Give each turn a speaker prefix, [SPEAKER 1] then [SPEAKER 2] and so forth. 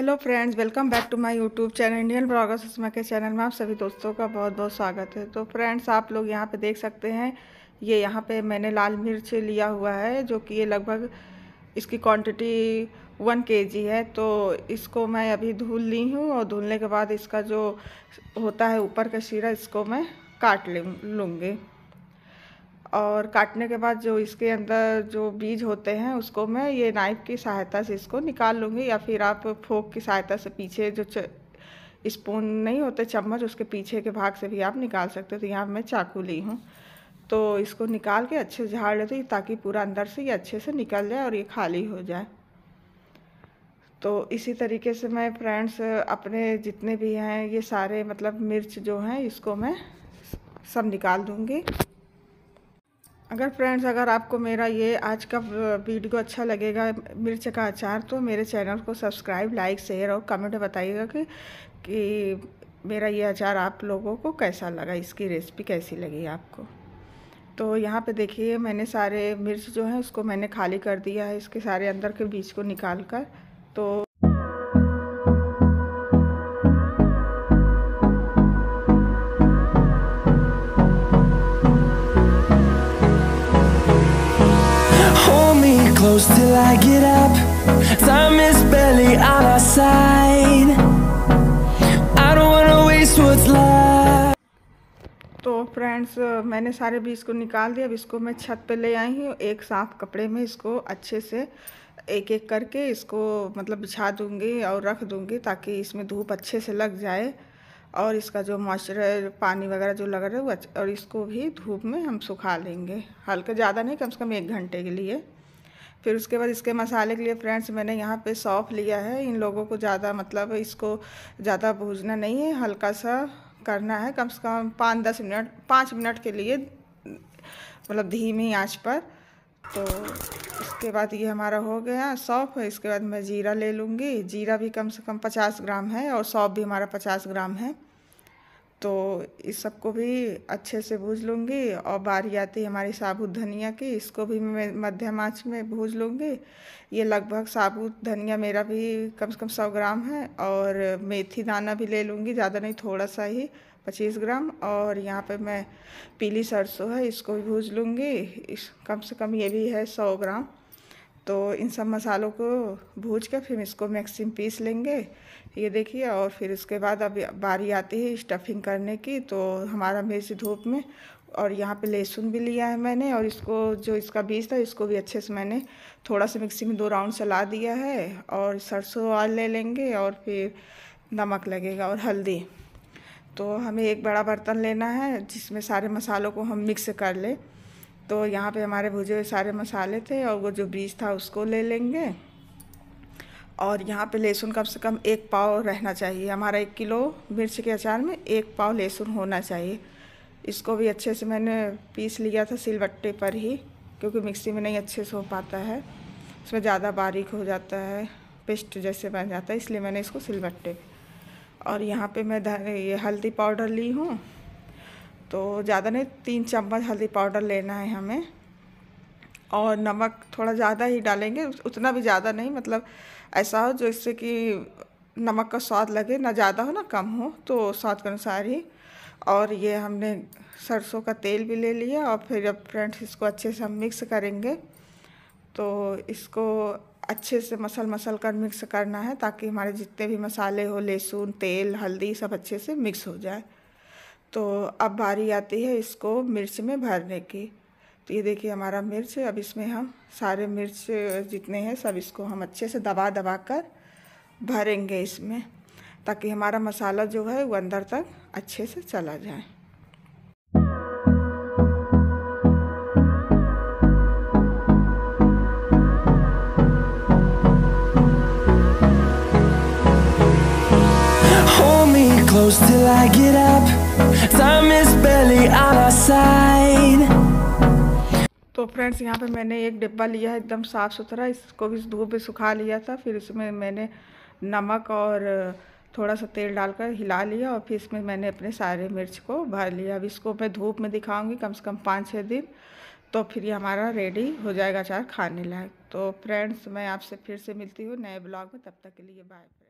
[SPEAKER 1] hello friends welcome back to my YouTube channel Indian bloggers उसमें के channel में आप सभी दोस्तों का बहुत बहुत स्वागत है तो फ्रेंड्स आप लोग यहाँ पे देख सकते हैं ये यहाँ पे मैंने लाल मिर्च लिया हुआ है जो कि ये लगभग इसकी क्वांटिटी वन के है तो इसको मैं अभी धुल ली हूँ और धुलने के बाद इसका जो होता है ऊपर का शीरा इसको मैं काट लूँगी और काटने के बाद जो इसके अंदर जो बीज होते हैं उसको मैं ये नाइफ़ की सहायता से इसको निकाल लूँगी या फिर आप फोक की सहायता से पीछे जो स्पून नहीं होते चम्मच उसके पीछे के भाग से भी आप निकाल सकते हो तो यहाँ मैं चाकू ली हूँ तो इसको निकाल के अच्छे से झाड़ लेती ताकि पूरा अंदर से ये अच्छे से निकल जाए और ये खाली हो जाए तो इसी तरीके से मैं फ्रेंड्स अपने जितने भी हैं ये सारे मतलब मिर्च जो हैं इसको मैं सब निकाल दूँगी अगर फ्रेंड्स अगर आपको मेरा ये आज का वीडियो अच्छा लगेगा मिर्च का अचार तो मेरे चैनल को सब्सक्राइब लाइक शेयर और कमेंट बताइएगा कि कि मेरा ये अचार आप लोगों को कैसा लगा इसकी रेसिपी कैसी लगी आपको तो यहाँ पे देखिए मैंने सारे मिर्च जो है उसको मैंने खाली कर दिया है इसके सारे अंदर के बीज को निकाल कर तो close till I get up Time is barely on our side I don't wanna waste what's left तो फ्रेंड्स मैंने सारे बीज को निकाल दिया अब इसको मैं छत पे ले आई हूँ एक साफ कपड़े में इसको अच्छे से एक एक करके इसको मतलब बिछा दूँगी और रख दूँगी ताकि इसमें धूप अच्छे से लग जाए और इसका जो मॉइस्चराइज पानी वगैरह जो लग रहा है वो और इसको भी धूप में हम सुखा लेंगे हल्का ज़्यादा नहीं कम से कम एक घंटे के लिए फिर उसके बाद इसके मसाले के लिए फ्रेंड्स मैंने यहाँ पे सौफ़ लिया है इन लोगों को ज़्यादा मतलब इसको ज़्यादा भूजना नहीं है हल्का सा करना है कम से कम पाँच दस मिनट पाँच मिनट के लिए मतलब धीमी आंच पर तो इसके बाद ये हमारा हो गया है इसके बाद मैं जीरा ले लूँगी जीरा भी कम से कम पचास ग्राम है और सौफ़ भी हमारा पचास ग्राम है तो इस सबको भी अच्छे से भूज लूँगी और बारी आती है हमारी साबुत धनिया की इसको भी मैं मध्यम आँच में भूज लूँगी ये लगभग साबुत धनिया मेरा भी कम से कम सौ ग्राम है और मेथी दाना भी ले लूँगी ज़्यादा नहीं थोड़ा सा ही पच्चीस ग्राम और यहाँ पे मैं पीली सरसों है इसको भी भूज लूँगी इस कम से कम ये भी है सौ ग्राम तो इन सब मसालों को भूज कर फिर इसको मैक्सिम पीस लेंगे ये देखिए और फिर उसके बाद अब बारी आती है स्टफिंग करने की तो हमारा मिर्च धूप में और यहाँ पे लहसुन भी लिया है मैंने और इसको जो इसका बीज था इसको भी अच्छे से मैंने थोड़ा सा मिक्सी में दो राउंड सला दिया है और सरसों आल ले लेंगे और फिर नमक लगेगा और हल्दी तो हमें एक बड़ा बर्तन लेना है जिसमें सारे मसालों को हम मिक्स कर लें तो यहाँ पे हमारे भुजे हुए सारे मसाले थे और वो जो बीज था उसको ले लेंगे और यहाँ पे लहसुन कम से कम एक पाव रहना चाहिए हमारा एक किलो मिर्च के अचार में एक पाव लहसुन होना चाहिए इसको भी अच्छे से मैंने पीस लिया था सिलबट्टे पर ही क्योंकि मिक्सी में नहीं अच्छे से हो पाता है इसमें ज़्यादा बारीक हो जाता है पेस्ट जैसे बन जाता है इसलिए मैंने इसको सिलबट्टे और यहाँ पे मैं ये हल्दी पाउडर ली हूँ तो ज़्यादा नहीं तीन चम्मच हल्दी पाउडर लेना है हमें और नमक थोड़ा ज़्यादा ही डालेंगे उतना भी ज़्यादा नहीं मतलब ऐसा हो जिससे कि नमक का स्वाद लगे ना ज़्यादा हो ना कम हो तो स्वाद के अनुसार ही और ये हमने सरसों का तेल भी ले लिया और फिर अब फ्रेंड्स इसको अच्छे से हम मिक्स करेंगे तो इसको अच्छे से मसल मसल कर मिक्स करना है ताकि हमारे जितने भी मसाले हो लहसुन तेल हल्दी सब अच्छे से मिक्स हो जाए तो अब बारी आती है इसको मिर्च में भरने की तो ये देखिए हमारा मिर्च अब इसमें हम सारे मिर्च जितने हैं सब इसको हम अच्छे से दबा दबा कर भरेंगे इसमें ताकि हमारा मसाला जो है वो अंदर तक अच्छे से चला जाए close till I get up Time is barely on our side तो फ्रेंड्स यहाँ पे मैंने एक डिब्बा लिया है एकदम साफ़ सुथरा इसको भी धूप में सुखा लिया था फिर इसमें मैंने नमक और थोड़ा सा तेल डालकर हिला लिया और फिर इसमें मैंने अपने सारे मिर्च को भर लिया अब इसको मैं धूप में दिखाऊंगी कम से कम पाँच छः दिन तो फिर ये हमारा रेडी हो जाएगा अचार खाने लायक तो फ्रेंड्स मैं आपसे फिर से मिलती हूँ नए ब्लॉग में तब तक के लिए बाय